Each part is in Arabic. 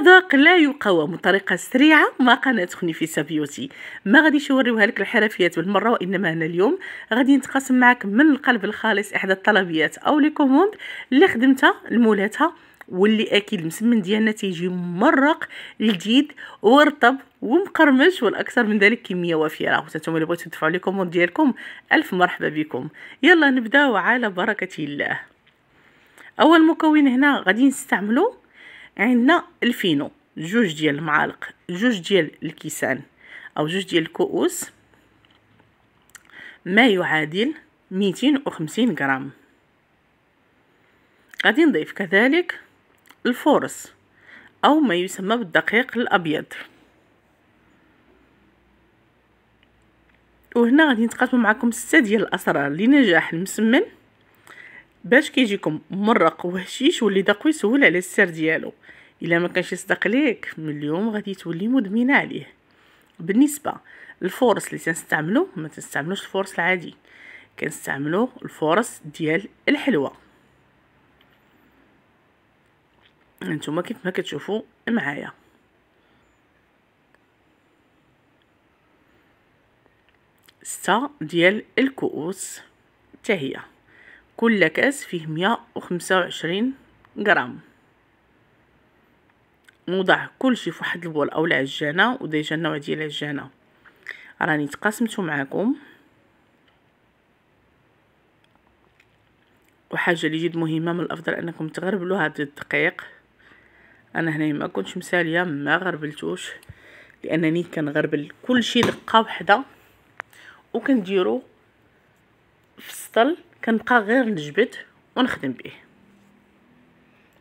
مذاق لا يقاوم طريقة سريعة ما قناة خنيفيسا بيوتي ما غادي يشوريوها لك الحرفيات بالمرة وإنما أنا اليوم غادي نتقاسم معك من القلب الخالص إحدى الطلبيات أو لي كوموند اللي خدمتها لمولاتها واللي اكيد المسمن ديالنا تيجي مرق جديد ورطب ومقرمش والاكثر من ذلك كميه وفيره وانتم اللي بغيتو تدفعوا الكوموند ديالكم الف مرحبا بكم يلا نبداو على بركه الله اول مكون هنا غادي نستعملو عندنا الفينو جوج ديال المعالق جوج ديال الكيسان او جوج ديال الكؤوس ما يعادل ميتين وخمسين غرام غادي نضيف كذلك الفورس او ما يسمى بالدقيق الابيض وهنا غادي نتقاسم معكم ستة ديال الاسرار لنجاح المسمن باش كيجيكم مرق وهشيش واللي دقوي سهول على السر ديالو الا ما كانش يصدق ليك من اليوم غادي تولي مدمنه عليه بالنسبه الفورس اللي تنستعملو ما تستعملوش الفورس العادي كنستعملو الفورس ديال الحلوى انتما كيف ما كتشوفوا معايا ستة ديال الكؤوس حتى كل كاس فيه مية وخمسة وعشرين غرام نوضع كلشي في واحد البول اولا عجانه وديجا النوع ديال العجانه راني تقاسمتو معاكم وحاجه اللي جد مهمه من الافضل انكم تغربلوا هاد الدقيق انا هنا ما كنتش مساليه ما غربلتوش لانني كنغربل كلشي دقه وحده وكنديرو في السطل كنبقى غير نجبد ونخدم به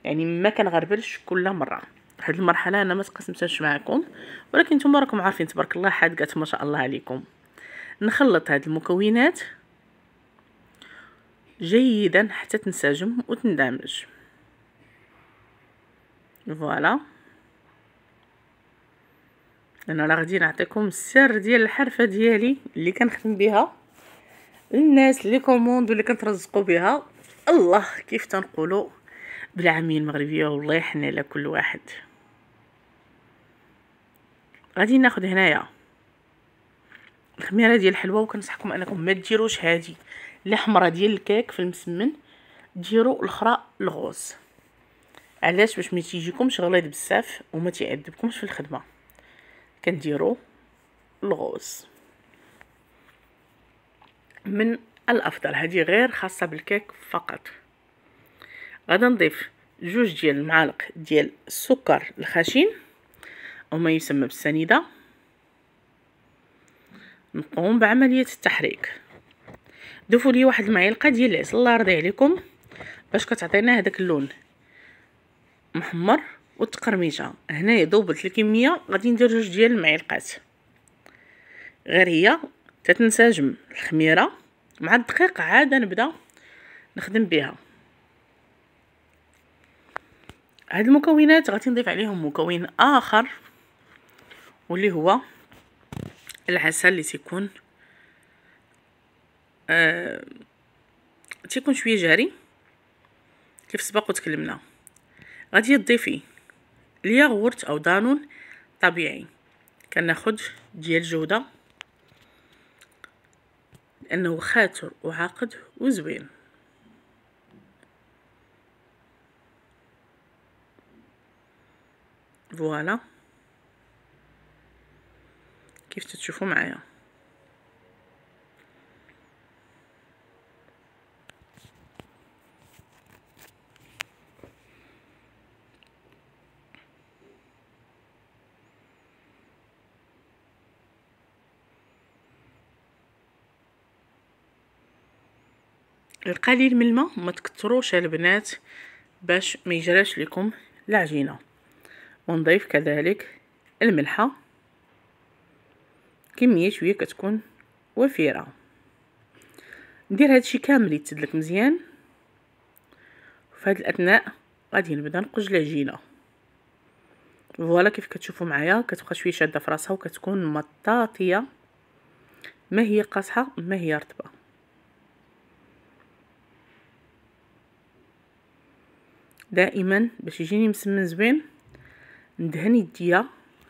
يعني ما كنغربلش كل مره هاد المرحله انا ما تقاسمتهاش معكم ولكن نتوما راكم عارفين تبارك الله حادقات ما شاء الله عليكم نخلط هاد المكونات جيدا حتى تنسجم وتندمج فوالا انا راه غادي نعطيكم السر ديال الحرفه ديالي اللي كنخدم بها الناس لي كوموند اللي كنترزقوا بها الله كيف تنقولوا بالعاميه المغربيه والله يحني على كل واحد غادي ناخذ هنايا الخميره ديال الحلوه وكنصحكم انكم ما ديروش هادي الحمره ديال الكيك في المسمن ديروا الاخرى الغوز علاش باش ما تيجيكمش غليظ بزاف وما تيعذبكمش في الخدمه كنديروا الغوز من الافضل هذه غير خاصه بالكيك فقط غادي نضيف جوج ديال المعالق ديال السكر الخشن او ما يسمى بالسنيده نقوم بعمليه التحريك ضيفوا لي واحد المعلقه ديال العسل الله يرضي عليكم باش كتعطينا هذاك اللون محمر والتقرميجه هنايا ذوبت الكميه غادي ندير جوج ديال المعلقات غير هي تتنسجم الخميرة مع الدقيق عادة نبدا نخدم بها هاد المكونات غادي نضيف عليهم مكون اخر واللي هو العسل اللي تيكون آه تيكون شويه جاري كيف سبق وتكلمنا غادي تضيفي الياغورت او دانون طبيعي كناخد ديال جوده لأنه خاتر وعاقد وزوين فوالا كيف تشوفوا معايا القليل من الماء ما تكتروش البنات باش ما يجراش لكم العجينه ونضيف كذلك الملحه كميه شويه كتكون وفيره ندير هادشي كامل يتدلك مزيان في هاد الاثناء غادي نبدا نقج العجينه فوالا كيف كتشوفوا معايا كتبقى شويه شاده في راسها وكتكون مطاطيه ما هي قاصحه ما هي رطبه دائما باش يجيني مسمن زوين ندهن يديا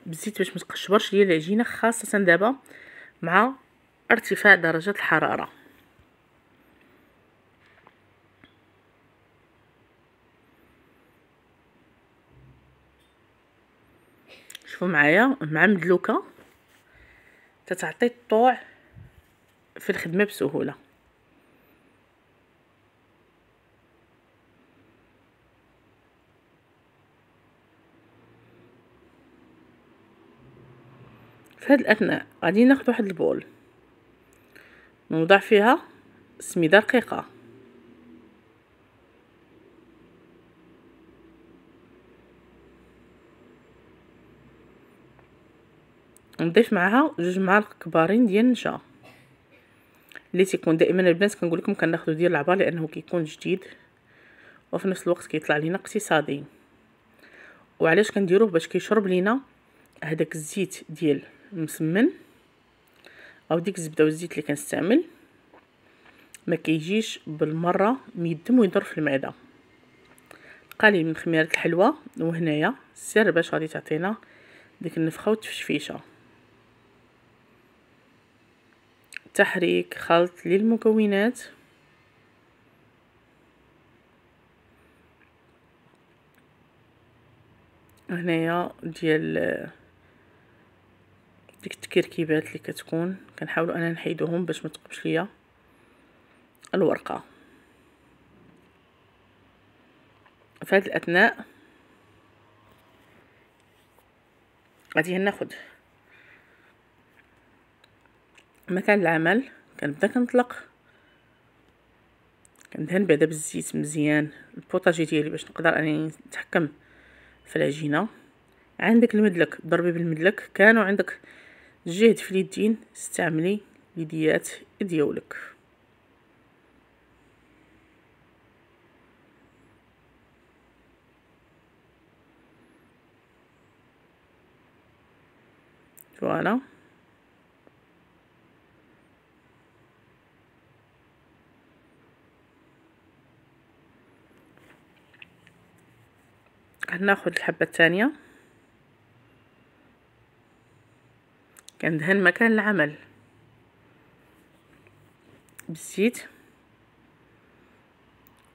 بالزيت باش ما تقشبرش ليا العجينه خاصه دابا مع ارتفاع درجه الحراره شوفوا معايا مع مدلوكه تتعطي الطوع في الخدمه بسهوله في هاد الاثناء غادي ناخد واحد البول نوضع فيها سميده رقيقه نضيف معها جوج معالق كبارين ديال النشا اللي تيكون دائما البنات كنقول لكم كناخذوا ديال العبار لانه كيكون جديد وفي نفس الوقت كيطلع لينا اقتصادي وعلاش كنديروه باش كيشرب لينا هذاك الزيت ديال مسمن او ديك الزبده والزيت اللي كنستعمل ما كيجيش بالمره ميدم ويضر في المعده قليل من خميره الحلوى وهنايا السر باش غادي تعطينا ديك النفخه والتفشفيشه تحريك خلط للمكونات هنايا ديال ديك التكركيبات اللي كتكون كنحاولوا انا نحيدوهم باش ما تقبش ليا الورقه في هذه الاثناء غادي ناخذ مكان العمل كنبدا كنطلق كندهن بعدا بالزيت مزيان البوطاجي ديالي باش نقدر انني نتحكم في العجينه عندك المدلك ضربي بالمدلك كانوا عندك جهد في اليدين استعملي اليديات ديولك فوالا هناخد الحبة الثانية كندهن مكان العمل بالزيت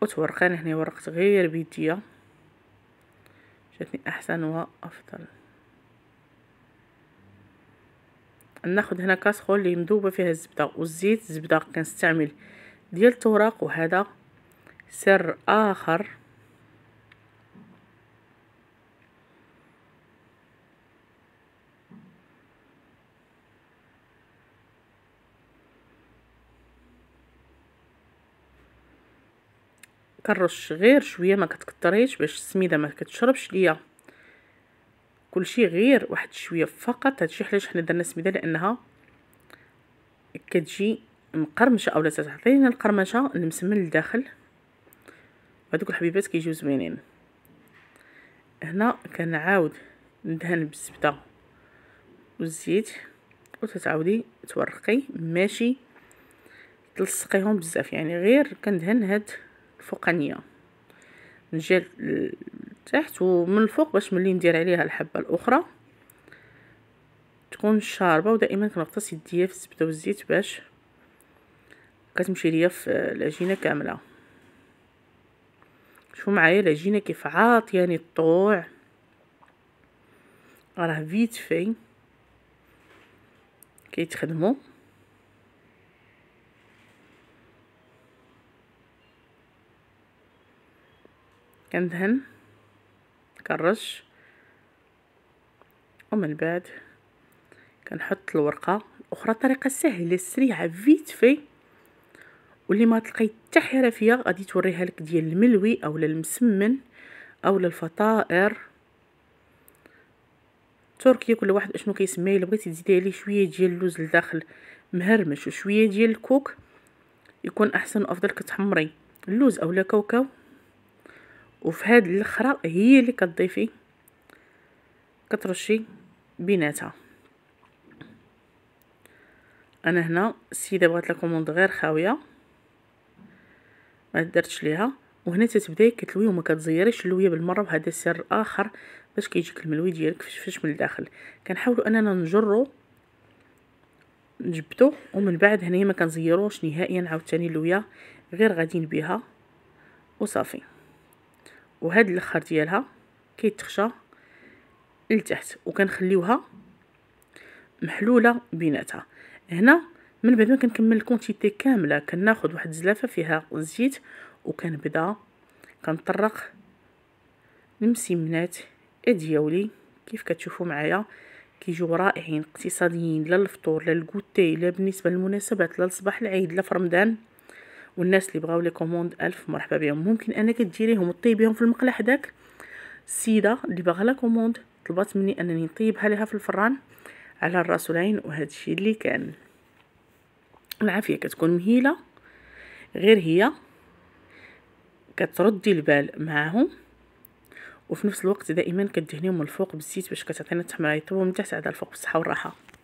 وتورقان هنا ورقت غير بيديا جاتني احسن وافضل ناخذ هنا كاسخول اللي مذوبه فيها الزبده والزيت الزبده كنستعمل ديال التوراق وهذا سر اخر كنرش غير شويه ما كتكثريش باش السميده ما كتشربش ليا كلشي غير واحد شويه فقط هادشي علاش حنا درنا السميده لانها كتجي مقرمشه اولا تعطينا القرمشه المسمن لداخل وهذوك الحبيبات كيجيو زوينين هنا كنعاود ندهن بالزبده والزيت وتتعاودي تورقي ماشي تلصقيهم بزاف يعني غير كندهن هاد الفوقانيه نجي لتحت ومن الفوق باش ملي ندير عليها الحبه الاخرى تكون شاربه ودائما كنغطس يديا في الزبده والزيت باش كتمشي ليا في العجينه كامله شوفوا معايا العجينه كيف عاطياني يعني الطوع راه فيت في كيتخدموا كندهن كنرش ومن بعد كنحط الورقه الاخرى طريقه سهله سريعه فيت في واللي ما تلقي حتى حرفيه غادي توريها لك ديال الملوي او المسمن او الفطائر تركيا كل واحد اشنو كيسميه الا بغيتي تزيدي عليه شويه ديال اللوز لداخل مهرمش وشويه ديال الكوك يكون احسن وافضل كتحمري اللوز اولا كاوكاو وفي هاد الاخرى هي اللي كتضيفي كترشي بيناتها انا هنا السيده بغات لا كوموند غير خاويه ما درتش ليها وهنا تتبداي كتلوي وما كتزيريش اللويه بالمره بهذا السر اخر باش كيجيك الملوي ديالك فشفش من الداخل كنحاولوا اننا نجرو نجبدو ومن بعد هنايا ما كنزيروش نهائيا عاوتاني اللويه غير غادين بها وصافي وهاد الاخر ديالها كيتخشى لتحت وكنخليوها محلوله بيناتها هنا من بعد ما كنكمل الكونتيتي كامله كناخذ واحد الزلافه فيها الزيت وكنبدا كنطرق المسمنات ديالي كيف كتشوفوا معايا كيجيو رائعين اقتصاديين لا للفطور لا للكوتي لا بالنسبه للمناسبات لا لصباح العيد لا في رمضان والناس اللي بغاو لي كوموند الف مرحبا بهم ممكن انك تجيريهم وطيبيهم في المقله حداك السيده اللي باغا لا كوموند طلبات مني انني نطيبها لها في الفران على والعين وهذا الشيء اللي كان العافيه كتكون مهيله غير هي كتردي البال معاهم وفي نفس الوقت دائما كدهنيهم من الفوق بالزيت باش كتعطينا التحميره يطيبوا من تحت على الفوق بالصحه والراحه